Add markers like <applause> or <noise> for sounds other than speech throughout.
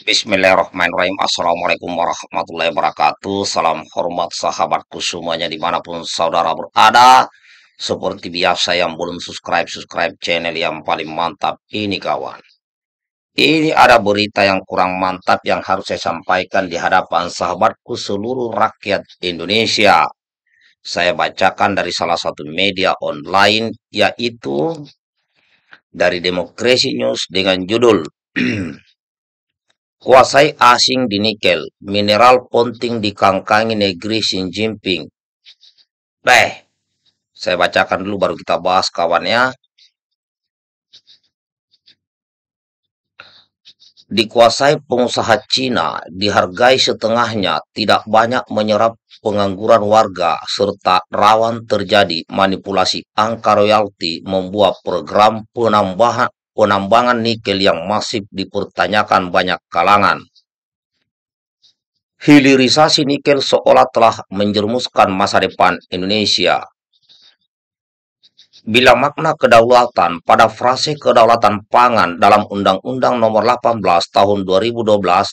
Bismillahirrahmanirrahim. Assalamualaikum warahmatullahi wabarakatuh. Salam hormat sahabatku semuanya dimanapun saudara berada. Seperti biasa yang belum subscribe, subscribe channel yang paling mantap ini kawan. Ini ada berita yang kurang mantap yang harus saya sampaikan di hadapan sahabatku seluruh rakyat Indonesia. Saya bacakan dari salah satu media online yaitu dari Demokrasi News dengan judul <clears throat> Kuasai asing di nikel, mineral penting kangkangi negeri Xi Jinping. Beh, saya bacakan dulu baru kita bahas kawannya. Dikuasai pengusaha Cina, dihargai setengahnya, tidak banyak menyerap pengangguran warga, serta rawan terjadi manipulasi angka royalti membuat program penambahan penambangan nikel yang masif dipertanyakan banyak kalangan. Hilirisasi nikel seolah telah menjermuskan masa depan Indonesia. Bila makna kedaulatan pada frase kedaulatan pangan dalam Undang-Undang Nomor 18 Tahun 2012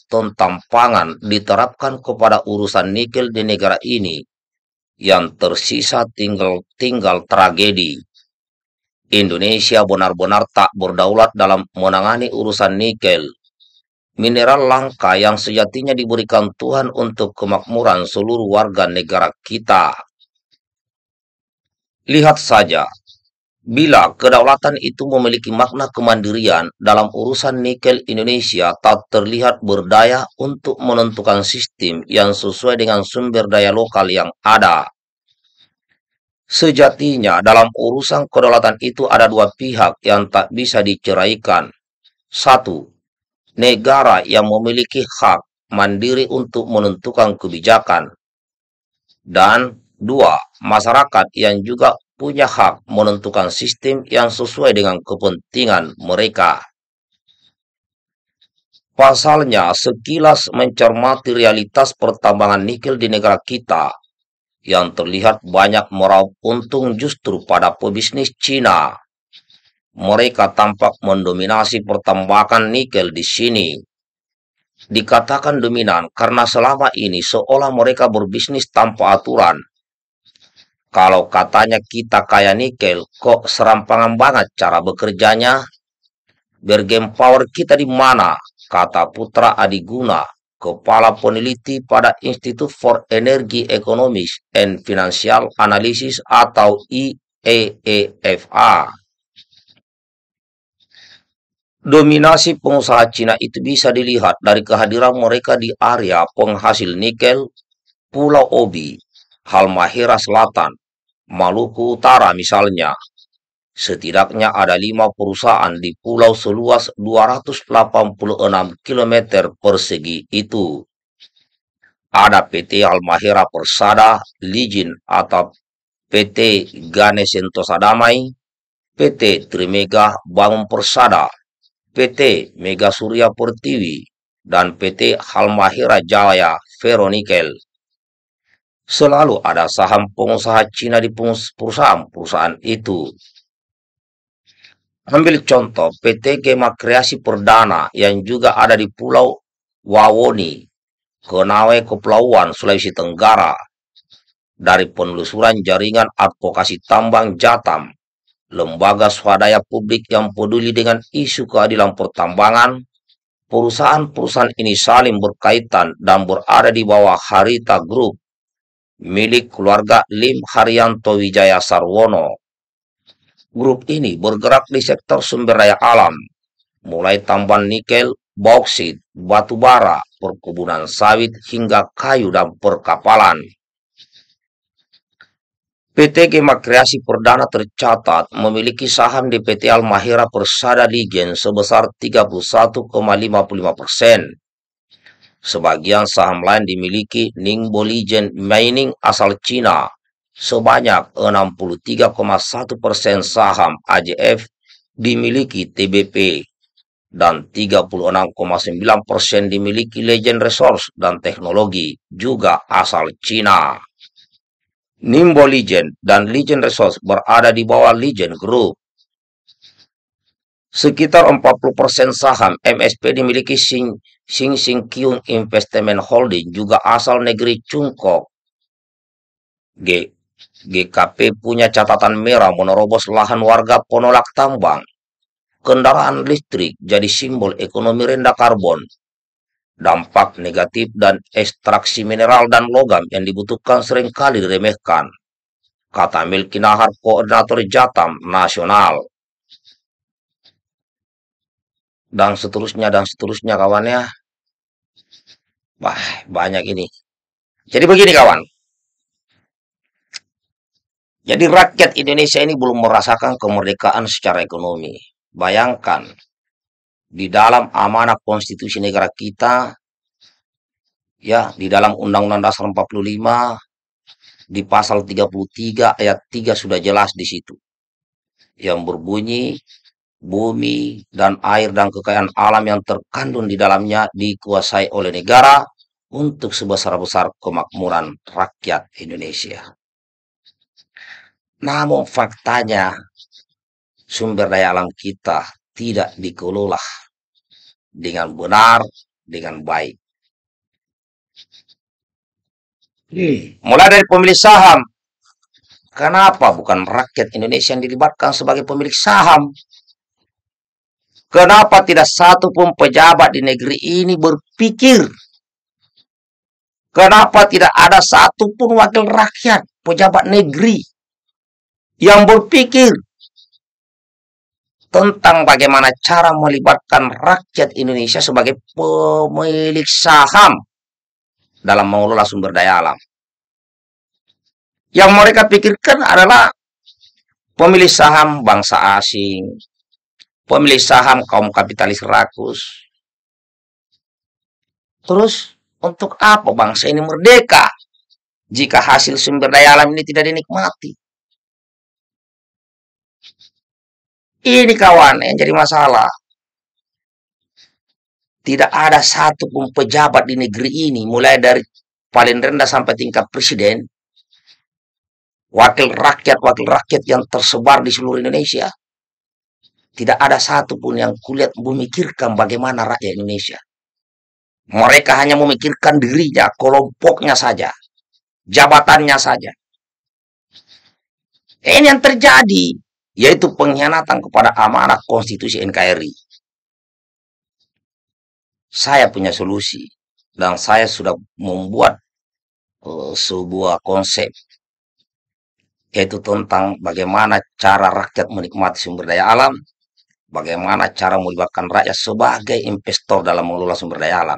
tentang pangan diterapkan kepada urusan nikel di negara ini, yang tersisa tinggal tinggal tragedi. Indonesia benar-benar tak berdaulat dalam menangani urusan nikel, mineral langka yang sejatinya diberikan Tuhan untuk kemakmuran seluruh warga negara kita. Lihat saja, bila kedaulatan itu memiliki makna kemandirian dalam urusan nikel Indonesia tak terlihat berdaya untuk menentukan sistem yang sesuai dengan sumber daya lokal yang ada. Sejatinya dalam urusan kedaulatan itu ada dua pihak yang tak bisa diceraikan. Satu, negara yang memiliki hak mandiri untuk menentukan kebijakan. Dan dua, masyarakat yang juga punya hak menentukan sistem yang sesuai dengan kepentingan mereka. Pasalnya, sekilas mencermati realitas pertambangan nikel di negara kita, yang terlihat banyak meraup untung justru pada pebisnis Cina. Mereka tampak mendominasi pertambakan nikel di sini. Dikatakan dominan karena selama ini seolah mereka berbisnis tanpa aturan. Kalau katanya kita kaya nikel, kok serampangan banget cara bekerjanya? Bergen power kita di mana? Kata Putra Adiguna Kepala Peneliti pada Institute for Energy Economics and Financial Analysis atau IEEFA. Dominasi pengusaha Cina itu bisa dilihat dari kehadiran mereka di area penghasil nikel Pulau Obi, Halmahera Selatan, Maluku Utara misalnya, Setidaknya ada lima perusahaan di pulau seluas 286 km persegi itu. Ada PT Almahera Persada, Lijin atau PT Ganes PT Trimega Bangun Persada, PT Mega Surya Pertiwi, dan PT Halmahera Jaya Veronikel. Selalu ada saham pengusaha Cina di perusahaan-perusahaan itu Ambil contoh PT Gema Kreasi Perdana yang juga ada di Pulau Wawoni, Konawe, Kepulauan, Sulawesi Tenggara. Dari penelusuran jaringan advokasi tambang Jatam, lembaga swadaya publik yang peduli dengan isu keadilan pertambangan, perusahaan-perusahaan ini saling berkaitan dan berada di bawah Harita Group milik keluarga Lim Haryanto Wijaya Sarwono Grup ini bergerak di sektor sumber daya alam, mulai tambang nikel, bauksit, batu bara, perkebunan sawit, hingga kayu dan perkapalan. PT Gema Kreasi Perdana tercatat memiliki saham di PT Almahera Persada Ligen sebesar 31,55 persen. Sebagian saham lain dimiliki Ningbo Ligen Mining asal Cina sebanyak 63,1 persen saham AJF dimiliki TBP dan 36,9 persen dimiliki Legend Resource dan Teknologi, juga asal Cina. Nimbo Legend dan Legend Resource berada di bawah Legend Group. Sekitar 40% saham MSP dimiliki Sing Sing, Sing Kyung Investment Holding juga asal negeri Chungkok. GKP punya catatan merah menerobos lahan warga Ponolak Tambang. Kendaraan listrik jadi simbol ekonomi rendah karbon. Dampak negatif dan ekstraksi mineral dan logam yang dibutuhkan seringkali diremehkan. Kata Milki Nahar, Koordinator Jatam Nasional. Dan seterusnya, dan seterusnya kawannya. Wah banyak ini. Jadi begini kawan, jadi rakyat Indonesia ini belum merasakan kemerdekaan secara ekonomi. Bayangkan, di dalam amanah konstitusi negara kita, ya di dalam Undang-Undang Dasar 45, di pasal 33 ayat 3 sudah jelas di situ. Yang berbunyi, bumi dan air dan kekayaan alam yang terkandung di dalamnya dikuasai oleh negara untuk sebesar-besar kemakmuran rakyat Indonesia. Namun faktanya sumber daya alam kita tidak dikelola dengan benar, dengan baik. Hmm. Mulai dari pemilik saham. Kenapa bukan rakyat Indonesia yang dilibatkan sebagai pemilik saham? Kenapa tidak satu pun pejabat di negeri ini berpikir? Kenapa tidak ada satu pun wakil rakyat pejabat negeri yang berpikir tentang bagaimana cara melibatkan rakyat Indonesia sebagai pemilik saham dalam mengelola sumber daya alam. Yang mereka pikirkan adalah pemilik saham bangsa asing, pemilik saham kaum kapitalis rakus. Terus untuk apa bangsa ini merdeka jika hasil sumber daya alam ini tidak dinikmati? Ini kawan yang jadi masalah. Tidak ada satupun pejabat di negeri ini, mulai dari paling rendah sampai tingkat presiden, wakil rakyat-wakil rakyat yang tersebar di seluruh Indonesia, tidak ada satupun yang kulihat memikirkan bagaimana rakyat Indonesia. Mereka hanya memikirkan dirinya, kelompoknya saja, jabatannya saja. Ini yang terjadi yaitu pengkhianatan kepada amanah konstitusi NKRI. Saya punya solusi dan saya sudah membuat uh, sebuah konsep yaitu tentang bagaimana cara rakyat menikmati sumber daya alam, bagaimana cara melibatkan rakyat sebagai investor dalam mengelola sumber daya alam.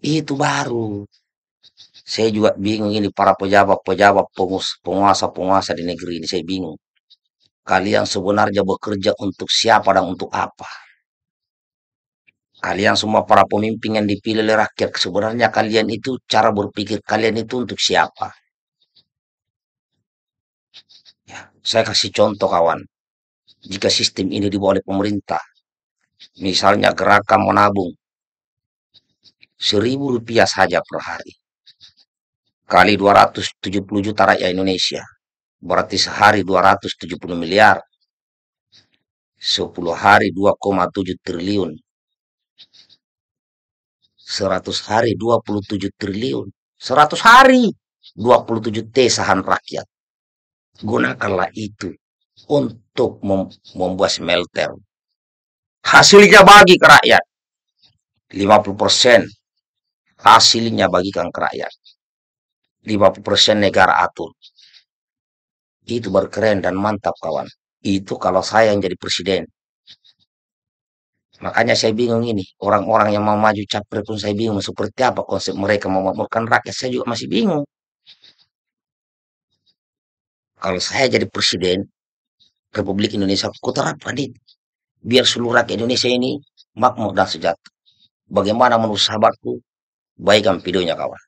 Itu baru. Saya juga bingung ini para pejabat-pejabat penguasa-penguasa di negeri ini, saya bingung Kalian sebenarnya bekerja untuk siapa dan untuk apa? Kalian semua para pemimpin yang dipilih oleh rakyat, sebenarnya kalian itu cara berpikir kalian itu untuk siapa? Ya, saya kasih contoh kawan. Jika sistem ini dibawa oleh pemerintah, misalnya gerakan menabung, seribu rupiah saja per hari, kali 270 juta rakyat Indonesia, berarti sehari 270 miliar 10 hari 2,7 triliun 100 hari 27 triliun 100 hari 27 T saham rakyat gunakanlah itu untuk mem membuat smelter hasilnya bagi ke rakyat 50% hasilnya bagikan ke rakyat 50% negara atur itu baru keren dan mantap kawan. Itu kalau saya yang jadi presiden. Makanya saya bingung ini, orang-orang yang mau maju capres pun saya bingung seperti apa konsep mereka memakmurkan rakyat, saya juga masih bingung. Kalau saya jadi presiden Republik Indonesia, aku terapkan Biar seluruh rakyat Indonesia ini makmur dan sejahtera. Bagaimana menurut sahabatku? Baikkan videonya kawan.